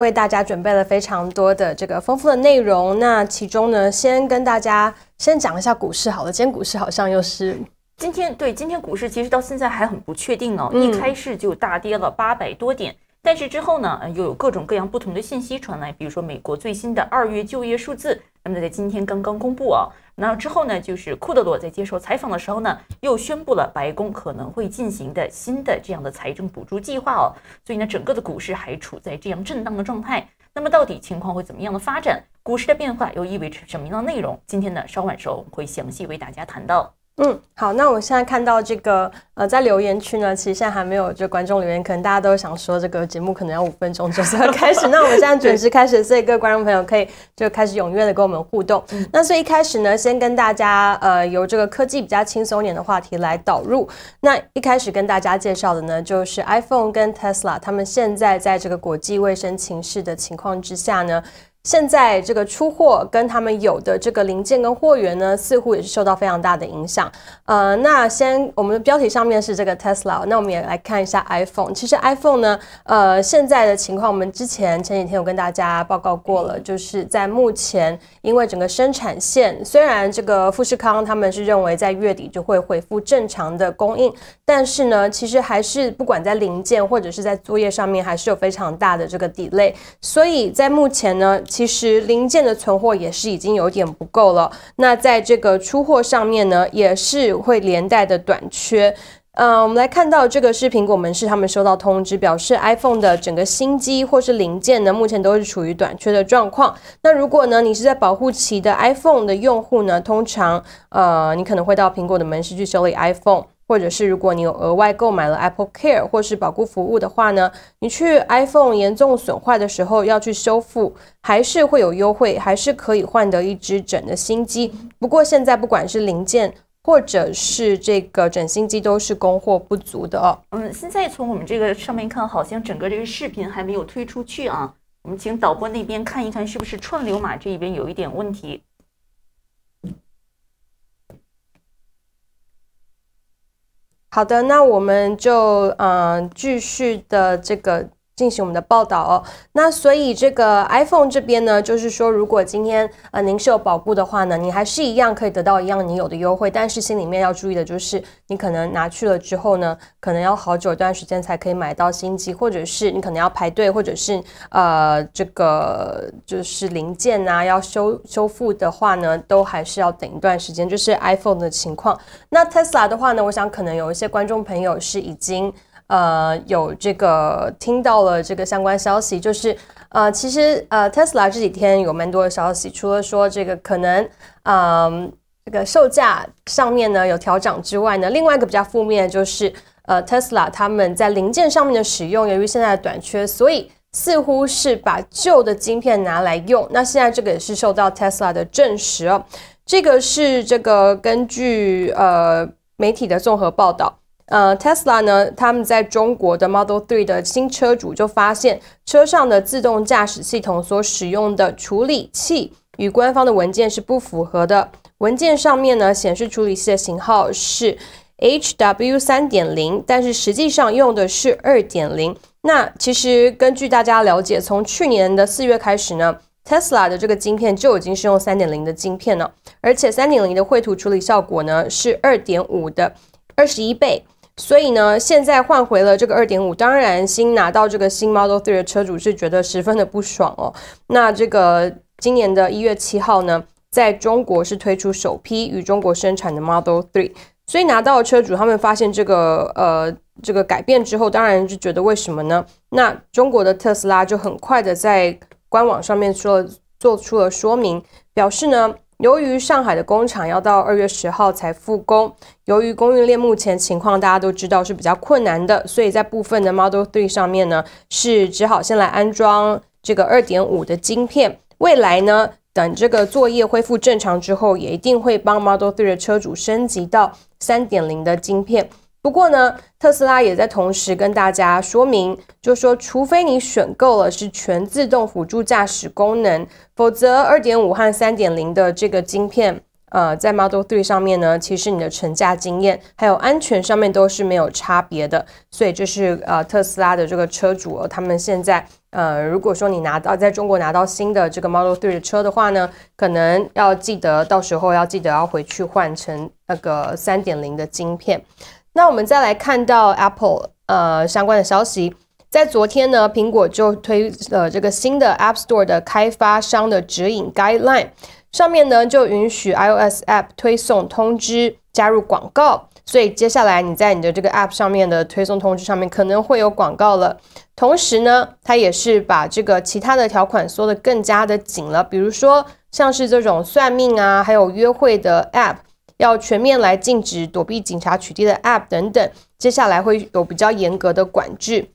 为大家准备了非常多的这个丰富的内容，那其中呢，先跟大家先讲一下股市。好了，今天股市好像又是今天，对，今天股市其实到现在还很不确定哦，一开市就大跌了八百多点。但是之后呢，又有各种各样不同的信息传来，比如说美国最新的二月就业数字，那么在今天刚刚公布啊。那之后呢，就是库德洛在接受采访的时候呢，又宣布了白宫可能会进行的新的这样的财政补助计划哦。所以呢，整个的股市还处在这样震荡的状态。那么到底情况会怎么样的发展？股市的变化又意味着什么样的内容？今天呢，稍晚时候会详细为大家谈到。嗯，好，那我现在看到这个，呃，在留言区呢，其实现在还没有就观众留言，可能大家都想说这个节目可能要五分钟就要开始，那我们现在准时开始，所以各位观众朋友可以就开始踊跃的跟我们互动。那所以一开始呢，先跟大家，呃，由这个科技比较轻松一点的话题来导入。那一开始跟大家介绍的呢，就是 iPhone 跟 Tesla，他们现在在这个国际卫生情势的情况之下呢。现在这个出货跟他们有的这个零件跟货源呢，似乎也是受到非常大的影响。呃，那先我们的标题上面是这个 Tesla，那我们也来看一下 iPhone。其实 iPhone 呢，呃，现在的情况，我们之前前几天有跟大家报告过了，就是在目前，因为整个生产线虽然这个富士康他们是认为在月底就会恢复正常的供应，但是呢，其实还是不管在零件或者是在作业上面，还是有非常大的这个 delay。所以在目前呢。其实零件的存货也是已经有点不够了，那在这个出货上面呢，也是会连带的短缺。嗯，我们来看到这个是苹果门市，他们收到通知表示 iPhone 的整个新机或是零件呢，目前都是处于短缺的状况。那如果呢，你是在保护期的 iPhone 的用户呢，通常呃，你可能会到苹果的门市去修理 iPhone。或者是如果你有额外购买了 Apple Care 或是保固服务的话呢，你去 iPhone 严重损坏的时候要去修复，还是会有优惠，还是可以换得一只整的新机。不过现在不管是零件或者是这个整新机都是供货不足的。哦。嗯，现在从我们这个上面看，好像整个这个视频还没有推出去啊。我们请导播那边看一看是不是串流码这一边有一点问题。好的，那我们就嗯继续的这个。进行我们的报道哦，那所以这个 iPhone 这边呢，就是说，如果今天呃您是有保固的话呢，你还是一样可以得到一样你有的优惠，但是心里面要注意的就是，你可能拿去了之后呢，可能要好久一段时间才可以买到新机，或者是你可能要排队，或者是呃这个就是零件啊要修修复的话呢，都还是要等一段时间，就是 iPhone 的情况。那 Tesla 的话呢，我想可能有一些观众朋友是已经。呃，有这个听到了这个相关消息，就是，呃，其实呃，Tesla 这几天有蛮多的消息，除了说这个可能，嗯，这个售价上面呢有调整之外呢，另外一个比较负面的就是，呃，Tesla 他们在零件上面的使用，由于现在短缺，所以似乎是把旧的晶片拿来用。那现在这个也是受到 Tesla 的证实哦，这个是这个根据呃媒体的综合报道。呃，t e s l a 呢，他们在中国的 Model 3的新车主就发现，车上的自动驾驶系统所使用的处理器与官方的文件是不符合的。文件上面呢显示处理器的型号是 HW 三点零，但是实际上用的是二点零。那其实根据大家了解，从去年的四月开始呢，Tesla 的这个晶片就已经是用三点零的晶片了，而且三点零的绘图处理效果呢是二点五的二十一倍。所以呢，现在换回了这个二点五，当然新拿到这个新 Model Three 的车主是觉得十分的不爽哦。那这个今年的一月七号呢，在中国是推出首批与中国生产的 Model Three，所以拿到车主他们发现这个呃这个改变之后，当然就觉得为什么呢？那中国的特斯拉就很快的在官网上面说做出了说明，表示呢。由于上海的工厂要到二月十号才复工，由于供应链目前情况大家都知道是比较困难的，所以在部分的 Model Three 上面呢，是只好先来安装这个2.5的晶片。未来呢，等这个作业恢复正常之后，也一定会帮 Model Three 的车主升级到3.0的晶片。不过呢，特斯拉也在同时跟大家说明，就说除非你选购了是全自动辅助驾驶功能，否则二点五和三点零的这个晶片，呃，在 Model Three 上面呢，其实你的乘驾经验还有安全上面都是没有差别的。所以这是呃特斯拉的这个车主，他们现在呃，如果说你拿到在中国拿到新的这个 Model Three 的车的话呢，可能要记得到时候要记得要回去换成那个三点零的晶片。那我们再来看到 Apple 呃相关的消息，在昨天呢，苹果就推呃这个新的 App Store 的开发商的指引 guideline 上面呢，就允许 iOS App 推送通知加入广告，所以接下来你在你的这个 App 上面的推送通知上面可能会有广告了。同时呢，它也是把这个其他的条款缩得更加的紧了，比如说像是这种算命啊，还有约会的 App。要全面来禁止躲避警察取缔的 App 等等，接下来会有比较严格的管制。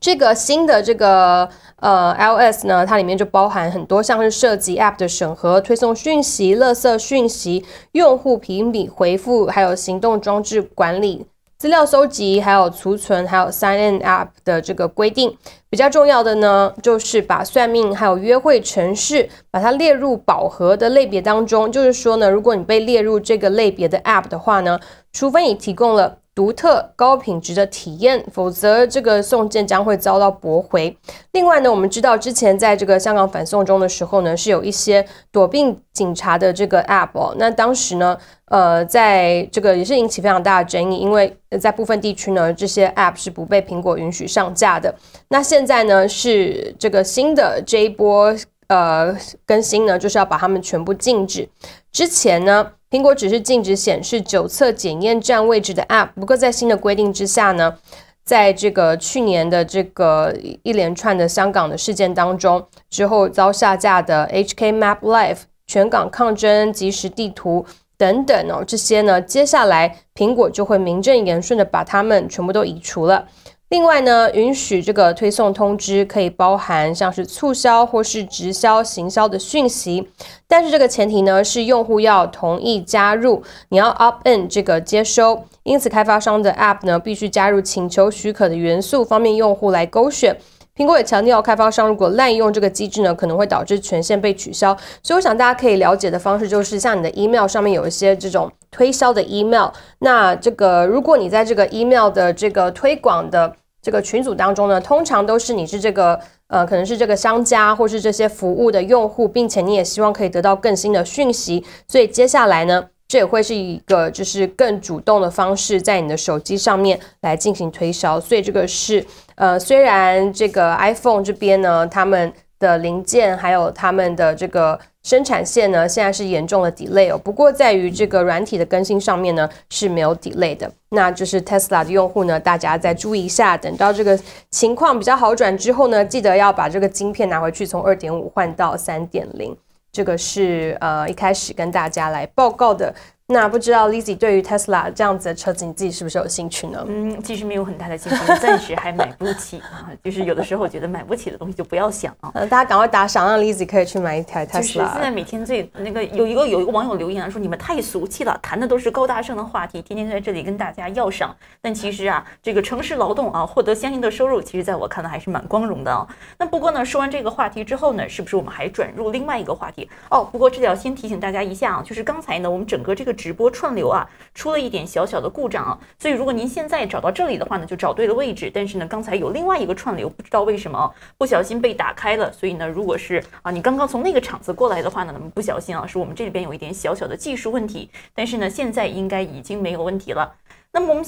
这个新的这个呃 LS 呢，它里面就包含很多像是涉及 App 的审核、推送讯息、乐色讯息、用户评比、回复，还有行动装置管理。资料收集，还有储存，还有 sign in app 的这个规定，比较重要的呢，就是把算命还有约会程式，把它列入饱和的类别当中。就是说呢，如果你被列入这个类别的 app 的话呢，除非你提供了。独特高品质的体验，否则这个送件将会遭到驳回。另外呢，我们知道之前在这个香港反送中的时候呢，是有一些躲避警察的这个 App。那当时呢，呃，在这个也是引起非常大的争议，因为在部分地区呢，这些 App 是不被苹果允许上架的。那现在呢，是这个新的这一波呃更新呢，就是要把它们全部禁止。之前呢。苹果只是禁止显示九测检验站位置的 App，不过在新的规定之下呢，在这个去年的这个一连串的香港的事件当中之后遭下架的 HK Map l i f e 全港抗争即时地图等等哦，这些呢，接下来苹果就会名正言顺的把它们全部都移除了。另外呢，允许这个推送通知可以包含像是促销或是直销行销的讯息，但是这个前提呢是用户要同意加入，你要 up in 这个接收。因此，开发商的 app 呢必须加入请求许可的元素，方便用户来勾选。苹果也强调，开发商如果滥用这个机制呢，可能会导致权限被取消。所以，我想大家可以了解的方式就是，像你的 email 上面有一些这种推销的 email，那这个如果你在这个 email 的这个推广的这个群组当中呢，通常都是你是这个呃，可能是这个商家或是这些服务的用户，并且你也希望可以得到更新的讯息，所以接下来呢，这也会是一个就是更主动的方式，在你的手机上面来进行推销，所以这个是呃，虽然这个 iPhone 这边呢，他们的零件还有他们的这个。生产线呢，现在是严重的 delay，不过在于这个软体的更新上面呢是没有 delay 的，那就是 Tesla 的用户呢，大家再注意一下，等到这个情况比较好转之后呢，记得要把这个晶片拿回去，从2.5换到3.0，这个是呃一开始跟大家来报告的。那不知道 Lizzy 对于 Tesla 这样子的车子，你自己是不是有兴趣呢？嗯，其实没有很大的兴趣，暂时还买不起啊。就是有的时候觉得买不起的东西就不要想啊。大家赶快打赏，让 Lizzy 可以去买一台 Tesla。现在每天最那个有一个有一个网友留言说你们太俗气了，谈的都是高大上的话题，天天在这里跟大家要赏。但其实啊，这个诚实劳动啊，获得相应的收入，其实在我看来还是蛮光荣的啊。那不过呢，说完这个话题之后呢，是不是我们还转入另外一个话题？哦，不过这里要先提醒大家一下啊，就是刚才呢，我们整个这个。直播串流啊，出了一点小小的故障，啊。所以如果您现在找到这里的话呢，就找对了位置。但是呢，刚才有另外一个串流，不知道为什么不小心被打开了，所以呢，如果是啊，你刚刚从那个场子过来的话呢，那么不小心啊，是我们这里边有一点小小的技术问题，但是呢，现在应该已经没有问题了。那么我们。